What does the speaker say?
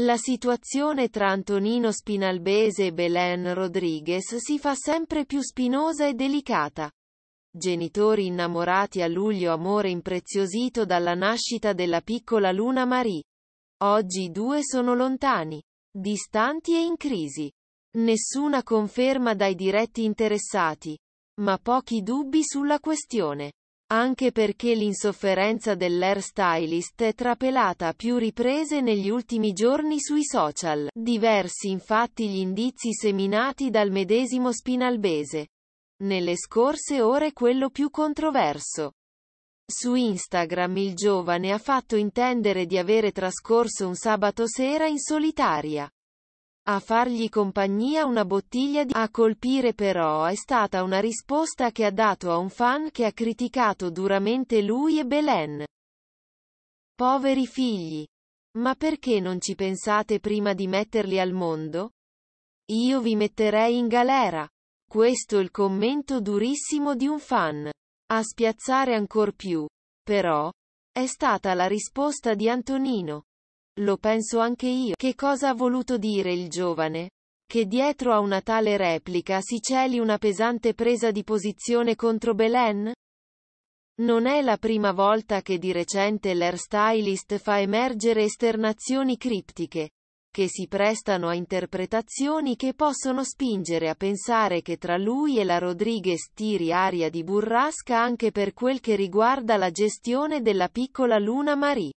La situazione tra Antonino Spinalbese e Belen Rodriguez si fa sempre più spinosa e delicata. Genitori innamorati a luglio amore impreziosito dalla nascita della piccola Luna Marie. Oggi i due sono lontani, distanti e in crisi. Nessuna conferma dai diretti interessati, ma pochi dubbi sulla questione. Anche perché l'insofferenza dell'hairstylist è trapelata a più riprese negli ultimi giorni sui social. Diversi infatti gli indizi seminati dal medesimo spinalbese. Nelle scorse ore quello più controverso. Su Instagram il giovane ha fatto intendere di avere trascorso un sabato sera in solitaria a fargli compagnia una bottiglia di... A colpire però è stata una risposta che ha dato a un fan che ha criticato duramente lui e Belen. Poveri figli. Ma perché non ci pensate prima di metterli al mondo? Io vi metterei in galera. Questo è il commento durissimo di un fan. A spiazzare ancor più, però, è stata la risposta di Antonino. Lo penso anche io. Che cosa ha voluto dire il giovane? Che dietro a una tale replica si celi una pesante presa di posizione contro Belen? Non è la prima volta che di recente l'airstylist fa emergere esternazioni criptiche, che si prestano a interpretazioni che possono spingere a pensare che tra lui e la Rodriguez tiri aria di burrasca anche per quel che riguarda la gestione della piccola Luna Marie.